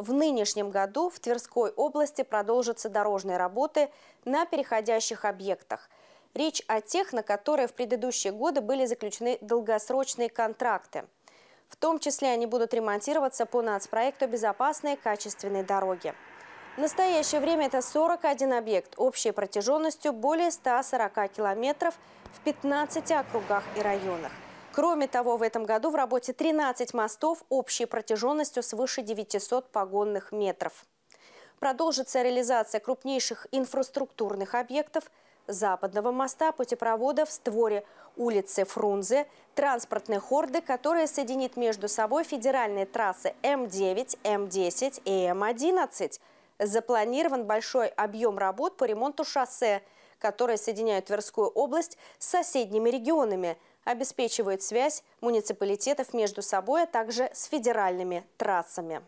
В нынешнем году в Тверской области продолжатся дорожные работы на переходящих объектах. Речь о тех, на которые в предыдущие годы были заключены долгосрочные контракты. В том числе они будут ремонтироваться по нацпроекту «Безопасные качественные дороги». В настоящее время это 41 объект общей протяженностью более 140 километров в 15 округах и районах – Кроме того, в этом году в работе 13 мостов общей протяженностью свыше 900 погонных метров. Продолжится реализация крупнейших инфраструктурных объектов западного моста, путепровода в створе улицы Фрунзе, транспортной хорды, которая соединит между собой федеральные трассы М9, М10 и М11. Запланирован большой объем работ по ремонту шоссе, которые соединяют Тверскую область с соседними регионами – обеспечивает связь муниципалитетов между собой, а также с федеральными трассами.